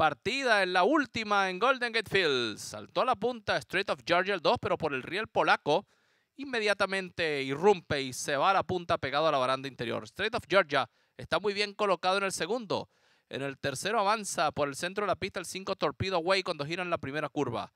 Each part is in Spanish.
Partida en la última en Golden Gate Fields. Saltó a la punta Street of Georgia el 2, pero por el riel polaco inmediatamente irrumpe y se va a la punta pegado a la baranda interior. Street of Georgia está muy bien colocado en el segundo. En el tercero avanza por el centro de la pista el 5 Torpedo Way cuando en la primera curva.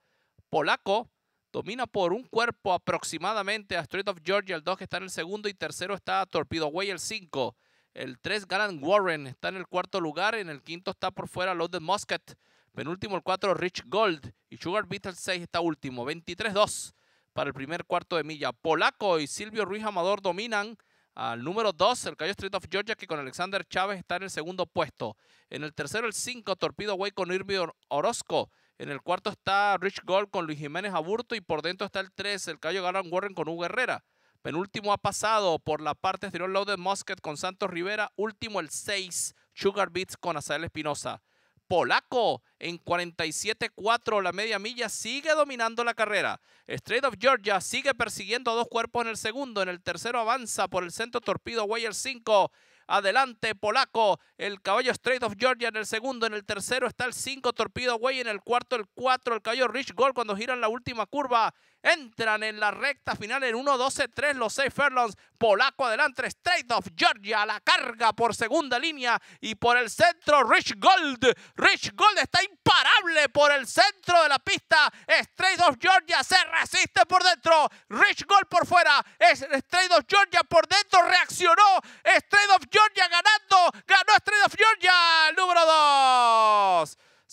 Polaco domina por un cuerpo aproximadamente a Street of Georgia, el 2 que está en el segundo y tercero está Torpedo Way, el 5. El 3, Galan Warren está en el cuarto lugar. En el quinto está por fuera Loaded Musket. Penúltimo el 4, Rich Gold. Y Sugar el 6 está último. 23-2 para el primer cuarto de milla. Polaco y Silvio Ruiz Amador dominan. Al número 2, el Cayo Street of Georgia, que con Alexander Chávez está en el segundo puesto. En el tercero, el 5, Torpedo Way con Irvi Orozco. En el cuarto está Rich Gold con Luis Jiménez Aburto. Y por dentro está el 3, el Cayo Galan Warren con Hugo Herrera. Penúltimo ha pasado por la parte exterior Loaded Musket con Santos Rivera. Último el 6, Sugar Beats con Azael Espinosa. Polaco en 47-4 la media milla sigue dominando la carrera. Straight of Georgia sigue persiguiendo a dos cuerpos en el segundo. En el tercero avanza por el centro torpido Weyer el 5. Adelante, Polaco. El caballo Straight of Georgia en el segundo. En el tercero está el 5, Torpedo Way. En el cuarto, el 4, el caballo Rich Gold cuando giran la última curva. Entran en la recta final en 1-12-3 los 6 Furlongs. Polaco adelante, Straight of Georgia a la carga por segunda línea y por el centro Rich Gold. Rich Gold está imparable por el centro de la pista. Straight of Georgia se resiste por dentro. Rich Gold por fuera. Es Straight of Georgia por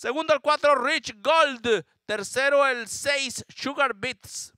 Segundo el 4, Rich Gold. Tercero el 6, Sugar Beats.